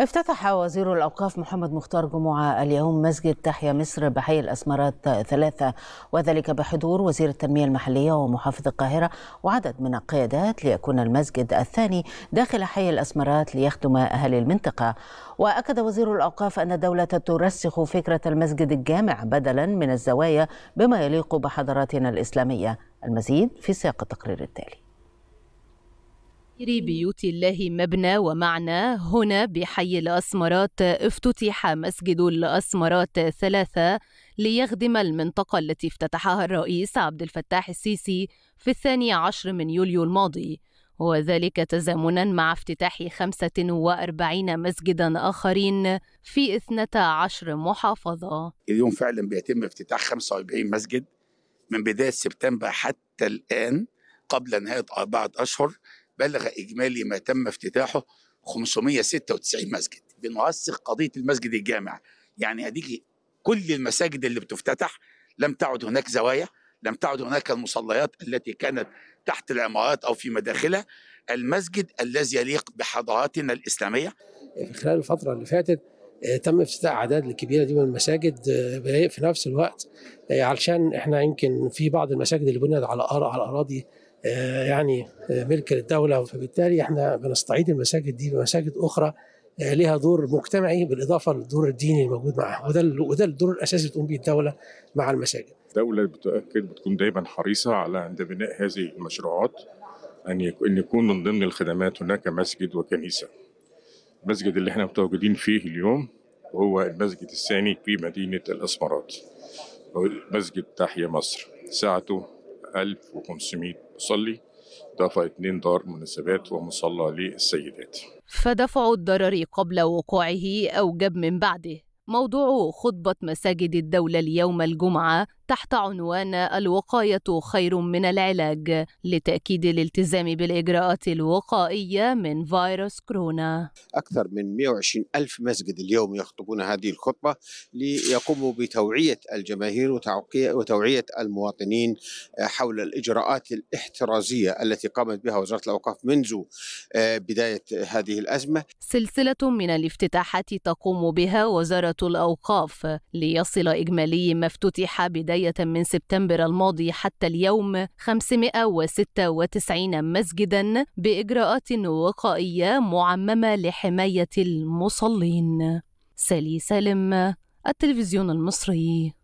افتتح وزير الأوقاف محمد مختار جمعة اليوم مسجد تحيا مصر بحي الأسمرات ثلاثة وذلك بحضور وزير التنمية المحلية ومحافظ القاهرة وعدد من القيادات ليكون المسجد الثاني داخل حي الأسمرات ليخدم أهالي المنطقة وأكد وزير الأوقاف أن الدولة ترسخ فكرة المسجد الجامع بدلا من الزوايا بما يليق بحضراتنا الإسلامية المزيد في سياق التقرير التالي غير بيوت الله مبنى ومعنى هنا بحي الأسمرات افتتح مسجد الأسمرات ثلاثة ليخدم المنطقة التي افتتحها الرئيس عبد الفتاح السيسي في الثاني عشر من يوليو الماضي وذلك تزامنا مع افتتاح 45 مسجدا آخرين في 12 محافظة اليوم فعلا بيتم افتتاح 45 مسجد من بداية سبتمبر حتى الآن قبل نهاية أربعة أشهر بلغ إجمالي ما تم افتتاحه 596 مسجد بنوثق قضية المسجد الجامع يعني أديك كل المساجد اللي بتفتتح لم تعد هناك زوايا لم تعد هناك المصليات التي كانت تحت العمارات أو في مداخلها المسجد الذي يليق بحضارتنا الإسلامية في خلال الفترة اللي فاتت آه، تم افتتاح اعداد كبيره دي من المساجد آه، في نفس الوقت آه، علشان احنا يمكن في بعض المساجد اللي بنيت على على اراضي آه، يعني آه، ملك للدولة فبالتالي احنا بنستعيد المساجد دي بمساجد أخرى آه، لها دور مجتمعي بالإضافة للدور الديني الموجود معها وده وده الدور الأساسي بتقوم به الدولة مع المساجد الدولة بتأكد بتكون دايما حريصة على عند بناء هذه المشروعات أن أن يكون من ضمن الخدمات هناك مسجد وكنيسة المسجد اللي احنا متواجدين فيه اليوم هو المسجد الثاني في مدينة الأسمرات مسجد تحيا مصر ساعته 1500 مصلي دفع اثنين دار مناسبات ومصلى للسيدات فدفع الضرر قبل وقوعه أوجب من بعده موضوع خطبة مساجد الدولة اليوم الجمعة تحت عنوان الوقاية خير من العلاج لتأكيد الالتزام بالإجراءات الوقائية من فيروس كورونا أكثر من 120 ألف مسجد اليوم يخطبون هذه الخطبة ليقوموا بتوعية الجماهير وتوعية المواطنين حول الإجراءات الاحترازية التي قامت بها وزارة الأوقاف منذ آه، بداية هذه الأزمة سلسلة من الافتتاحات تقوم بها وزارة الأوقاف ليصل إجمالي ما افتتح بداية بداية من سبتمبر الماضي حتى اليوم 596 مسجدا بإجراءات وقائية معممة لحماية المصلين سالي سالم التلفزيون المصري